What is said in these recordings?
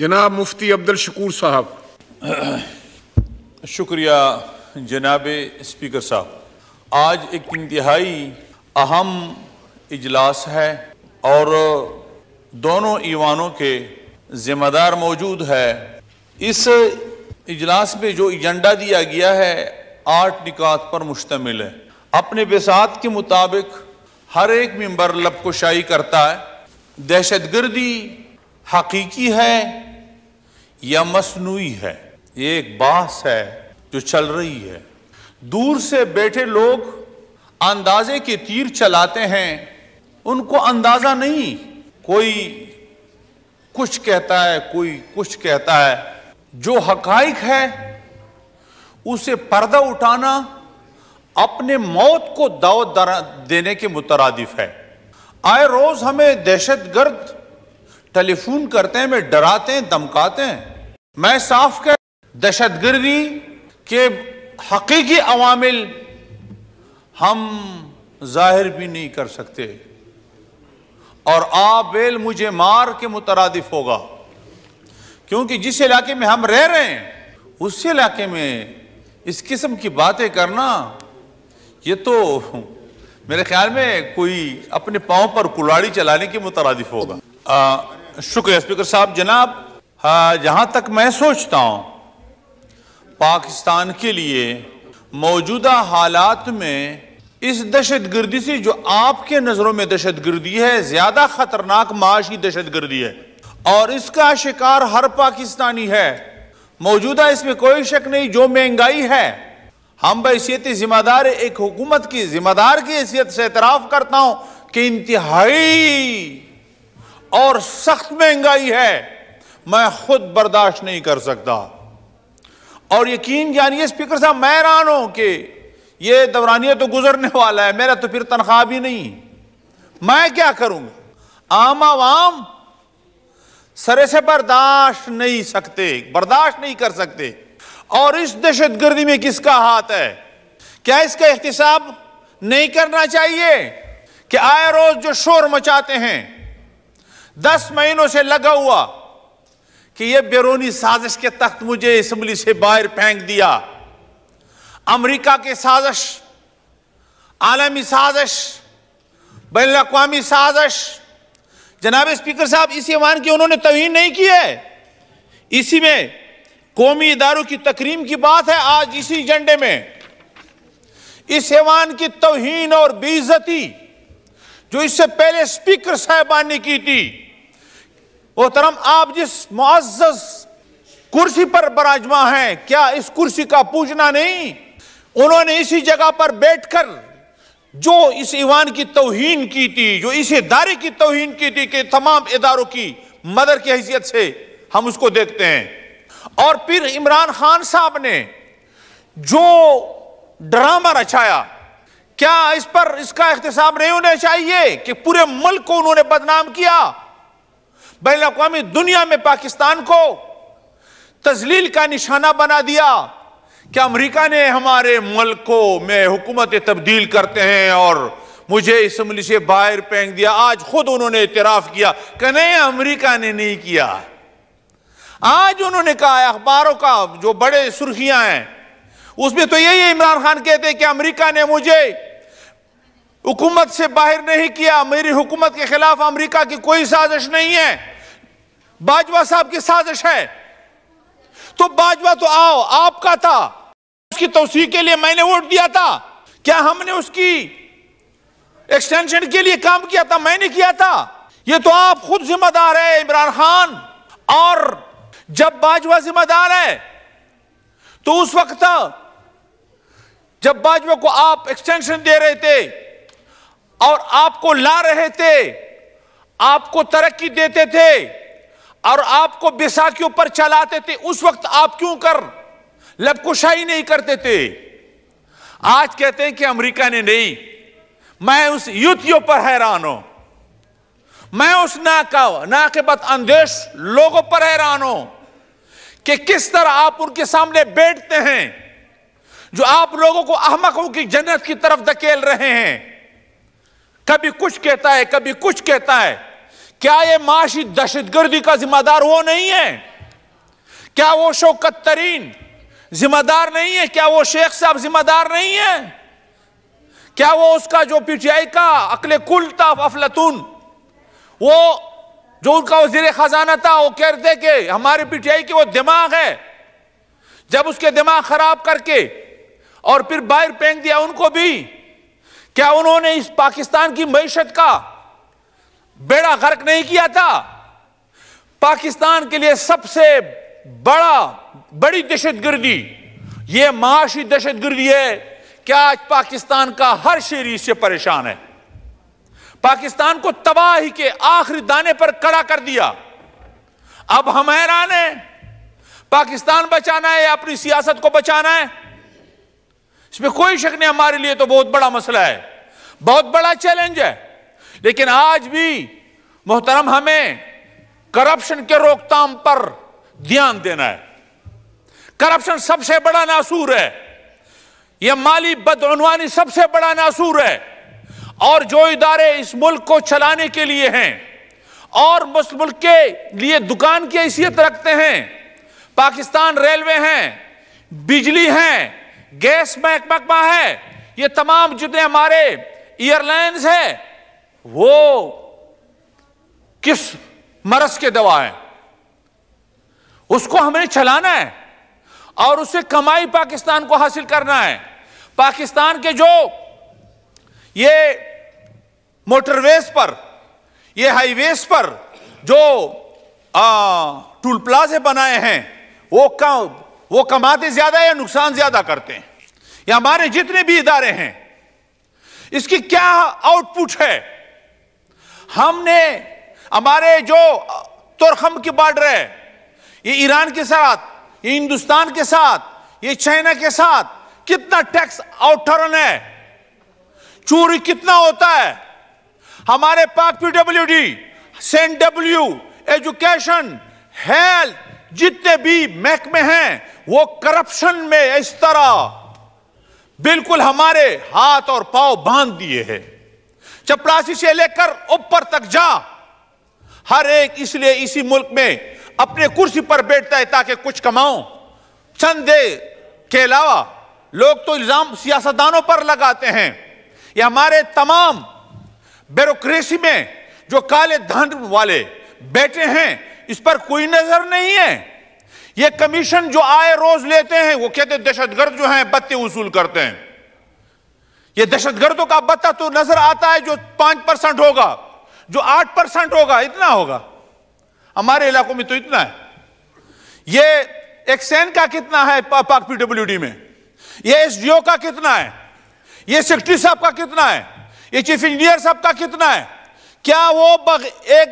जनाब मुफ्ती अब्दुल शकूर साहब शुक्रिया जनाब स्पीकर साहब आज एक इंतहाई अहम इजलास है और दोनों ईवानों के ज़िम्मेदार मौजूद है इस इजलास में जो एजेंडा दिया गया है आठ निकात पर मुश्तमिल है अपने बेसात के मुताबिक हर एक मेंबर लबकुशाई करता है दहशत गर्दी हकीकी है या मसनूई है ये एक बास है जो चल रही है दूर से बैठे लोग अंदाजे के तीर चलाते हैं उनको अंदाजा नहीं कोई कुछ कहता है कोई कुछ कहता है जो हकाइक है उसे पर्दा उठाना अपने मौत को दाव देने के मुतरदिफ है आए रोज हमें दहशत गर्द टेलीफोन करते हैं हमें डराते हैं धमकाते हैं मैं साफ कर दहशत गर्दी के हकीकी अवामिल हम जाहिर भी नहीं कर सकते और बेल मुझे मार के मुतरदफ होगा क्योंकि जिस इलाके में हम रह रहे हैं उस इलाके में इस किस्म की बातें करना ये तो मेरे ख्याल में कोई अपने पाँव पर कुलाड़ी चलाने के मुतरदफ होगा शुक्रिया स्पीकर साहब जनाब हाँ, जहाँ तक मैं सोचता हूँ पाकिस्तान के लिए मौजूदा हालात में इस दहशत गर्दी से जो आपके नज़रों में दहशत गर्दी है ज़्यादा ख़तरनाक माशी दहशत गर्दी है और इसका शिकार हर पाकिस्तानी है मौजूदा इसमें कोई शक नहीं जो महंगाई है हम बैसीत जिम्मेदार एक हुकूमत की जिम्मेदार की हैसियत से एतराफ़ करता हूँ कि इंतहाई और सख्त महंगाई है मैं खुद बर्दाश्त नहीं कर सकता और यकीन जानिए स्पीकर साहब मैं हैरान हूं कि ये दौरानिया तो गुजरने वाला है मेरा तो फिर तनख्वाह भी नहीं मैं क्या करूंगा आम आवाम सरे से बर्दाश्त नहीं सकते बर्दाश्त नहीं कर सकते और इस दहशत गर्दी में किसका हाथ है क्या इसका एहतसाब नहीं करना चाहिए कि आए रोज जो शोर मचाते हैं दस महीनों से लगा हुआ कि यह बेरोनी साजिश के तख्त मुझे इसम्बली से बाहर फेंक दिया अमरीका के साजिश आलमी साजिश बैन अवी साजिश जनाब स्पीकर साहब इसी ईमान की उन्होंने तोहन नहीं की है इसी में कौमी इदारों की तकरीम की बात है आज इसी एजेंडे में इस ईमान की तोहन और बेइज्जती जो इससे पहले स्पीकर साहबान ने की थी मोहतरम आप जिस मुआज कुर्सी पर बराजमा है क्या इस कुर्सी का पूजना नहीं उन्होंने इसी जगह पर बैठकर जो इस ईवान की तोहन की थी जो इस इदारे की तोहन की थी कि तमाम इदारों की मदर की हैसियत से हम उसको देखते हैं और फिर इमरान खान साहब ने जो ड्रामा रचाया क्या इस पर इसका एहतसाब नहीं होना चाहिए कि पूरे मुल्क को उन्होंने बदनाम किया बैन अवी दुनिया में पाकिस्तान को तजलील का निशाना बना दिया कि अमरीका ने हमारे मुल्क को में हुकूमत तब्दील करते हैं और मुझे इसम्बली से बाहर फेंक दिया आज खुद उन्होंने इतराफ किया कि अमरीका ने नहीं किया आज उन्होंने कहा अखबारों का जो बड़े सुर्खियां हैं उसमें तो यही इमरान खान कहते हैं कि अमरीका ने मुझे हुकूमत से बाहर नहीं किया मेरी हुकूमत के खिलाफ अमेरिका की कोई साजिश नहीं है बाजवा साहब की साजिश है तो बाजवा तो आओ आपका था उसकी तोसी के लिए मैंने वोट दिया था क्या हमने उसकी एक्सटेंशन के लिए काम किया था मैंने किया था ये तो आप खुद जिम्मेदार है इमरान खान और जब बाजवा जिम्मेदार है तो उस वक्त जब बाजवा को आप एक्सटेंशन दे रहे थे और आपको ला रहे थे आपको तरक्की देते थे और आपको के पर चलाते थे उस वक्त आप क्यों कर लबकुशाही नहीं करते थे आज कहते हैं कि अमेरिका ने नहीं मैं उस युतियों पर हैरान हूं मैं उस नाका नाकेबत अंदेश लोगों पर हैरान हूं कि किस तरह आप उनके सामने बैठते हैं जो आप लोगों को अहमकों की जन्नत की तरफ धकेल रहे हैं कभी कुछ कहता है कभी कुछ कहता है क्या ये माशी दहशतगर्दी का जिम्मेदार वो नहीं है क्या वो शौकत तरीन जिम्मेदार नहीं है क्या वो शेख साहब जिम्मेदार नहीं है क्या वो उसका जो पीटीआई का अकल कुल था अफलतून वो जो उनका वजीर खजाना था वो कहते कि हमारे पीटीआई के वो दिमाग है जब उसके दिमाग खराब करके और फिर बाहर फेंक दिया उनको भी क्या उन्होंने इस पाकिस्तान की मीशत का बेड़ा गर्क नहीं किया था पाकिस्तान के लिए सबसे बड़ा बड़ी दहशत गर्दी यह माशी दहशत गर्दी है क्या आज पाकिस्तान का हर शेरी इससे परेशान है पाकिस्तान को तबाही के आखिरी दाने पर कड़ा कर दिया अब हम हैरान हैं पाकिस्तान बचाना है या अपनी सियासत को बचाना है इसमें कोई शक नहीं हमारे लिए तो बहुत बड़ा मसला है बहुत बड़ा चैलेंज है लेकिन आज भी मोहतरम हमें करप्शन के रोकथाम पर ध्यान देना है करप्शन सबसे बड़ा नासूर है यह माली बदनवानी सबसे बड़ा नासूर है और जो इदारे इस मुल्क को चलाने के लिए हैं और मुस मुल्क के लिए दुकान की हैसियत रखते हैं पाकिस्तान रेलवे हैं बिजली हैं गैस महकमकमा है ये तमाम जितने हमारे एयरलाइंस है वो किस मरस के दवा है उसको हमें चलाना है और उससे कमाई पाकिस्तान को हासिल करना है पाकिस्तान के जो ये मोटरवेज पर ये हाईवेज पर जो टूल प्लाजे बनाए हैं वो कम वो कमाते ज्यादा या नुकसान ज्यादा करते हैं या हमारे जितने भी इदारे हैं इसकी क्या आउटपुट है हमने हमारे जो तुरखम की बॉर्डर है ये ईरान के साथ ये हिंदुस्तान के साथ ये चाइना के साथ कितना टैक्स आउटरन है चोरी कितना होता है हमारे पाक पीडब्ल्यू डी सेंट डब्ल्यू एजुकेशन हेल्थ जितने भी महकमे हैं वो करप्शन में इस तरह बिल्कुल हमारे हाथ और पांव बांध दिए हैं चपरासी से लेकर ऊपर तक जा हर एक इसलिए इसी मुल्क में अपने कुर्सी पर बैठता है ताकि कुछ कमाओ चंदे के अलावा लोग तो इल्जाम सियासतदानों पर लगाते हैं ये हमारे तमाम ब्यूरोक्रेसी में जो काले धन वाले बैठे हैं इस पर कोई नजर नहीं है ये कमीशन जो आए रोज लेते हैं वो कहते दहशतगर्द जो हैं बत्ते वसूल करते हैं ये दहशतगर्दों का बत्ता तो नजर आता है जो पांच परसेंट होगा जो आठ परसेंट होगा इतना होगा हमारे इलाकों में तो इतना है ये एक्सैन का कितना है पाक पीडब्ल्यूडी में ये एसडीओ का कितना है ये सेक्रेटरी साहब का कितना है ये चीफ इंजीनियर साहब का कितना है क्या वो बग,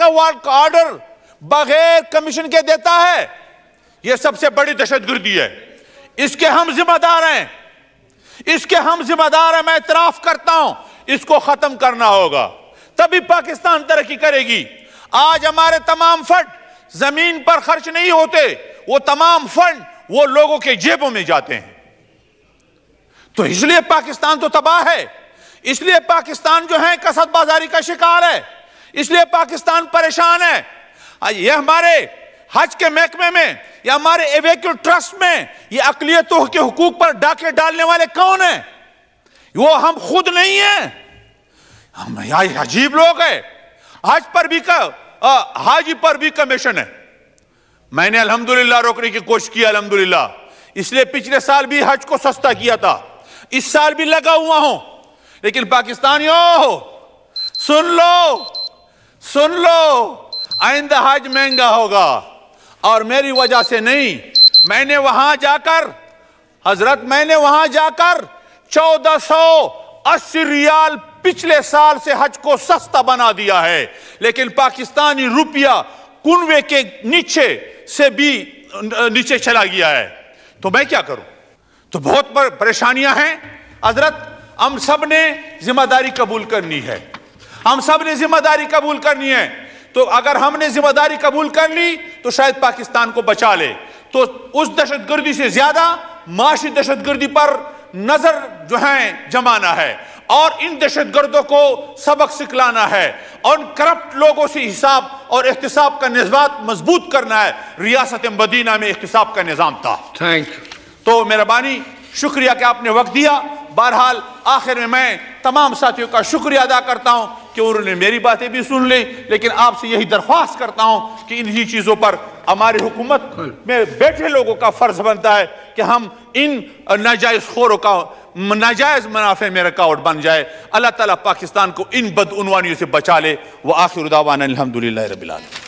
का ऑर्डर बगैर कमीशन के देता है यह सबसे बड़ी दहशतगर्दी है इसके हम जिम्मेदार हैं इसके हम जिम्मेदार हैं मैं इतराफ करता हूं इसको खत्म करना होगा तभी पाकिस्तान तरक्की करेगी आज हमारे तमाम फंड जमीन पर खर्च नहीं होते वो तमाम फंड वो लोगों के जेबों में जाते हैं तो इसलिए पाकिस्तान तो तबाह है इसलिए पाकिस्तान जो है कसद बाजारी का शिकार है इसलिए पाकिस्तान परेशान है ये हमारे हज के महकमे में या हमारे एवेक्यू ट्रस्ट में ये अकलीतों के हकूक पर डाके डालने वाले कौन है वो हम खुद नहीं है हम यार अजीब लोग है हज पर भी का हाजी पर भी कमीशन है मैंने अल्हम्दुलिल्लाह रोकने की कोशिश की अल्हम्दुलिल्लाह इसलिए पिछले साल भी हज को सस्ता किया था इस साल भी लगा हुआ हूं लेकिन पाकिस्तानियों सुन लो सुन लो आइंदा हज महंगा होगा और मेरी वजह से नहीं मैंने वहां जाकर हजरत मैंने वहां जाकर चौदह सौ अस्सी रियाल पिछले साल से हज को सस्ता बना दिया है लेकिन पाकिस्तानी रुपया कुनवे के नीचे से भी नीचे चला गया है तो मैं क्या करूं तो बहुत परेशानियां हैं हजरत हम सब ने जिम्मेदारी कबूल करनी है हम सब ने जिम्मेदारी कबूल करनी है तो अगर हमने जिम्मेदारी कबूल कर ली तो शायद पाकिस्तान को बचा ले तो उस दहशत गर्दी से ज्यादा माशी दहशत गर्दी पर नजर जो है जमाना है और इन दहशत गर्दों को सबक सिखलाना है और करप्ट लोगों से हिसाब और एहतसाब का निजात मजबूत करना है रियासत मदीना में एहतसाब का निज़ाम था थैंक यू तो मेहरबानी शुक्रिया कि आपने वक्त दिया बहरहाल आखिर में मैं तमाम साथियों का शुक्रिया अदा करता हूँ कि उन्होंने मेरी बातें भी सुन ली लेकिन आपसे यही दरख्वास्त करता हूँ कि इन्हीं चीज़ों पर हमारी हुकूमत हाँ। में बैठे लोगों का फ़र्ज़ बनता है कि हम इन नाजायज़ खोरों का नाजायज़ मुनाफे में रुकावट बन जाए अल्लाह ताला पाकिस्तान को इन बदनवानियों से बचा ले व आखिर उदावान अलहमदिल्ला रबीआलम